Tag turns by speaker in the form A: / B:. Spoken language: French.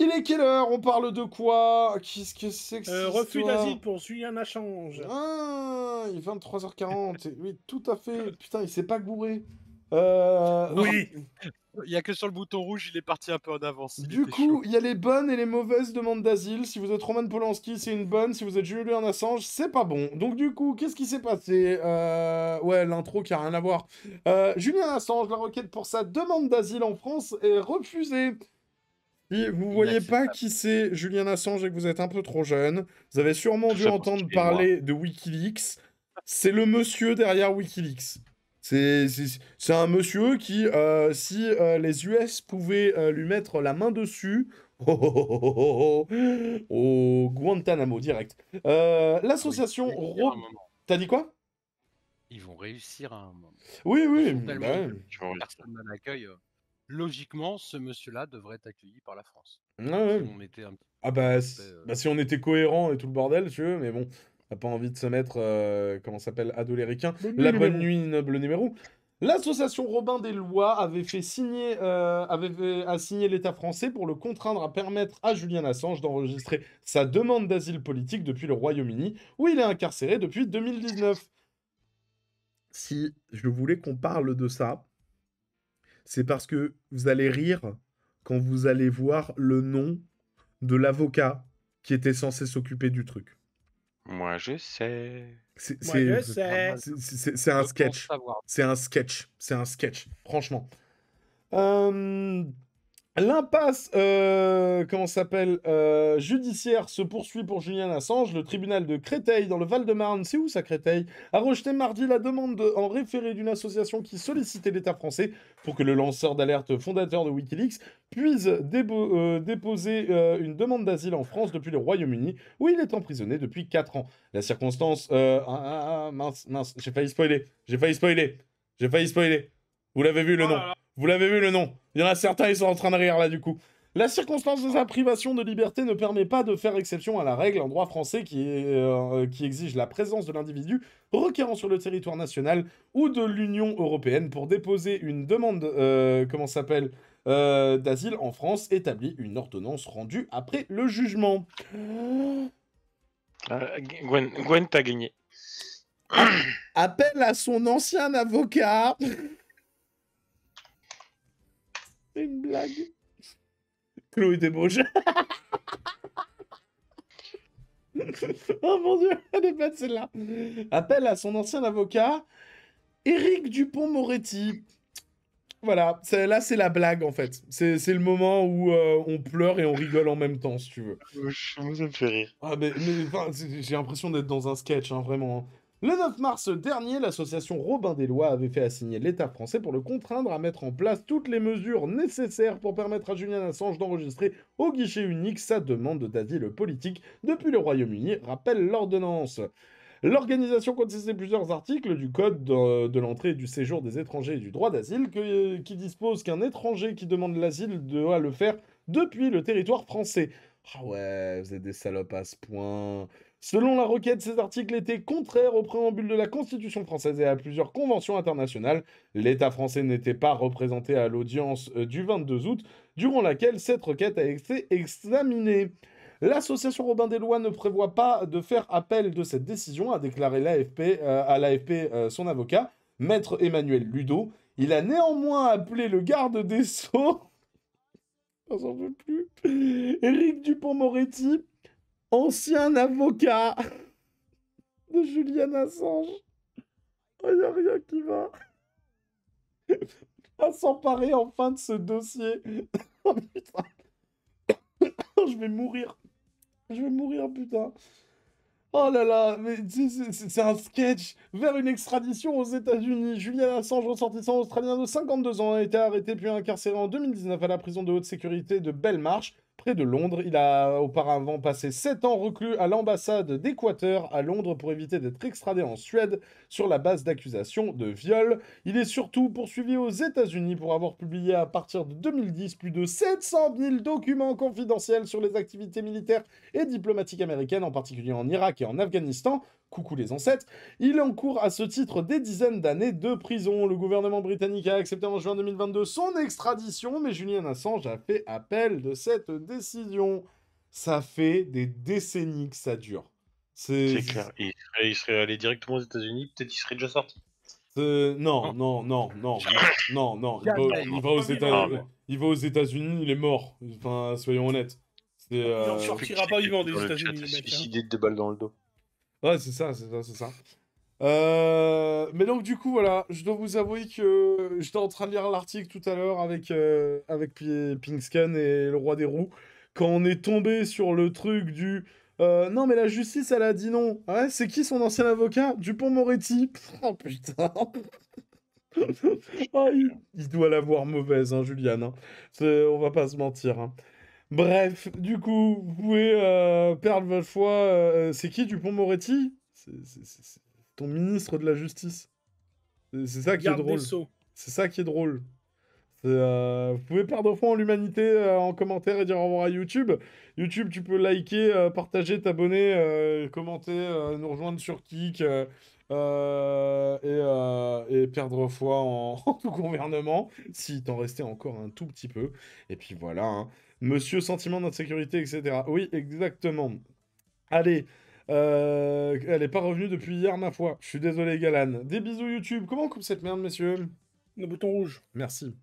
A: Il est quelle heure On parle de quoi Qu'est-ce que c'est que euh, Refus d'asile pour Julien Assange. Ah, il est 23h40. oui, tout à fait. Putain, il s'est pas gouré. Euh, oui Il y a que sur le bouton rouge, il est parti un peu en avance. du coup, il y a les bonnes et les mauvaises demandes d'asile. Si vous êtes Roman Polanski, c'est une bonne. Si vous êtes Julien Assange, c'est pas bon. Donc du coup, qu'est-ce qui s'est passé euh, Ouais, l'intro qui a rien à voir. Euh, Julien Assange, la requête pour sa demande d'asile en France est refusée vous voyez pas qui c'est Julien Assange et que vous êtes un peu trop jeune, vous avez sûrement dû entendre parler de Wikileaks. C'est le monsieur derrière Wikileaks. C'est un monsieur qui, euh, si euh, les US pouvaient euh, lui mettre la main dessus, oh, oh, oh, Au Guantanamo direct. L'association. T'as dit quoi Ils vont réussir à un moment. Oui, oui logiquement, ce monsieur-là devrait être accueilli par la France. Hein, on était Ah bah, euh bah, si... on était cohérent et tout le bordel, tu veux, mais bon, on n'a pas envie de se mettre, euh, comment s'appelle, adoléricain. La bonne nuit, noble numéro. L'association Robin des Lois avait fait signer, euh, avait fait, l'État français pour le contraindre à permettre à Julien Assange d'enregistrer sa demande d'asile politique depuis le Royaume-Uni, où il est incarcéré depuis 2019. Si je voulais qu'on parle de ça, c'est parce que vous allez rire quand vous allez voir le nom de l'avocat qui était censé s'occuper du truc. Moi, je sais. C'est un sketch. C'est un sketch. C'est un sketch. Franchement. Euh... L'impasse, euh, comment s'appelle, euh, judiciaire se poursuit pour Julien Assange. Le tribunal de Créteil, dans le Val-de-Marne, c'est où ça Créteil, a rejeté mardi la demande en référé d'une association qui sollicitait l'État français pour que le lanceur d'alerte fondateur de Wikileaks puisse euh, déposer une demande d'asile en France depuis le Royaume-Uni, où il est emprisonné depuis 4 ans. La circonstance... Ah, ah, ah, mince, mince, j'ai failli spoiler, j'ai failli spoiler, j'ai failli spoiler. Vous l'avez vu le oh nom. Vous l'avez vu le nom. Il y en a certains, ils sont en train de rire là du coup. La circonstance de sa privation de liberté ne permet pas de faire exception à la règle en droit français qui, euh, qui exige la présence de l'individu requérant sur le territoire national ou de l'Union européenne pour déposer une demande, euh, comment s'appelle, euh, d'asile en France, établit une ordonnance rendue après le jugement. Gwen, Gwen gagné. Appel à son ancien avocat. C'est une blague. Chloé débauche. oh mon dieu, elle est pas celle-là. Appel à son ancien avocat, eric Dupont-Moretti. Voilà, là c'est la blague en fait. C'est le moment où euh, on pleure et on rigole en même temps si tu veux. Ça me fait rire. Ah, j'ai l'impression d'être dans un sketch, hein, vraiment. Hein. Le 9 mars dernier, l'association Robin des Lois avait fait assigner l'État français pour le contraindre à mettre en place toutes les mesures nécessaires pour permettre à Julian Assange d'enregistrer au guichet unique sa demande d'asile politique depuis le Royaume-Uni, rappelle l'ordonnance. L'organisation consistait plusieurs articles du Code de, l'entrée et du séjour des étrangers et du droit d'asile qui dispose qu'un étranger qui demande l'asile doit le faire depuis le territoire français. Ah ouais, vous êtes des salopes à ce point. Selon la requête, ces articles étaient contraires au préambule de la Constitution française et à plusieurs conventions internationales. L'État français n'était pas représenté à l'audience euh, du 22 août, durant laquelle cette requête a été examinée. L'association Robin des Lois ne prévoit pas de faire appel de cette décision, a déclaré euh, à l'AFP euh, son avocat, maître Emmanuel Ludo. Il a néanmoins appelé le garde des Sceaux. Eric s'en plus. Dupont-Moretti ancien avocat de Julian Assange. Il oh, n'y a rien qui va. va s'emparer enfin de ce dossier. Oh putain. Je vais mourir. Je vais mourir, putain. Oh là là, mais c'est un sketch vers une extradition aux États-Unis. Julian Assange, ressortissant australien de 52 ans, a été arrêté puis incarcéré en 2019 à la prison de haute sécurité de Belle Marche près de Londres. Il a auparavant passé 7 ans reclus à l'ambassade d'Équateur à Londres pour éviter d'être extradé en Suède sur la base d'accusations de viol. Il est surtout poursuivi aux États-Unis pour avoir publié à partir de 2010 plus de 700 000 documents confidentiels sur les activités militaires et diplomatiques américaines, en particulier en Irak et en Afghanistan, coucou les ancêtres, il encourt à ce titre des dizaines d'années de prison. Le gouvernement britannique a accepté en juin 2022 son extradition, mais Julian Assange a fait appel de cette décision. Ça fait des décennies que ça dure. C'est clair. Il serait, allé directement aux États-Unis, peut-être il serait déjà sorti. non, non, non, non, non, non, ah, Il va, aux États-Unis, il, est mort. Enfin, soyons honnêtes. Il ne euh, sortira pas vivant des États-Unis. Il hein. de deux balles dans le dos. Ouais, c'est ça, c'est ça, c'est ça. Euh, mais donc du coup voilà, je dois vous avouer que j'étais en train de lire l'article tout à l'heure avec, euh, avec Pinkscan et le roi des roues, quand on est tombé sur le truc du euh, non mais la justice elle a dit non. Ah ouais, c'est qui son ancien avocat Dupont Moretti. Oh putain. Ah, il, doit l'avoir mauvaise, hein, Juliane. Hein. On va pas se mentir. Hein. Bref, du coup, vous pouvez euh, perdre votre foi. Euh, euh, c'est qui Dupont-Moretti C'est ton ministre de la justice. C'est ça, qui est drôle. C'est ça qui est drôle. vous pouvez perdre foi en l'humanité en commentaire et dire au revoir à YouTube. YouTube, tu peux liker, partager, t'abonner, commenter, nous rejoindre sur Kik. et, perdre foi en, tout gouvernement, si t'en restait encore un tout petit peu. Et puis voilà. Hein. Monsieur sentiment d'insécurité, etc. Oui, exactement. Allez, euh, elle n'est pas revenue depuis hier, ma foi. Je suis désolé, Galane. Des bisous YouTube. Comment on coupe cette merde, Monsieur? Le bouton rouge. Merci.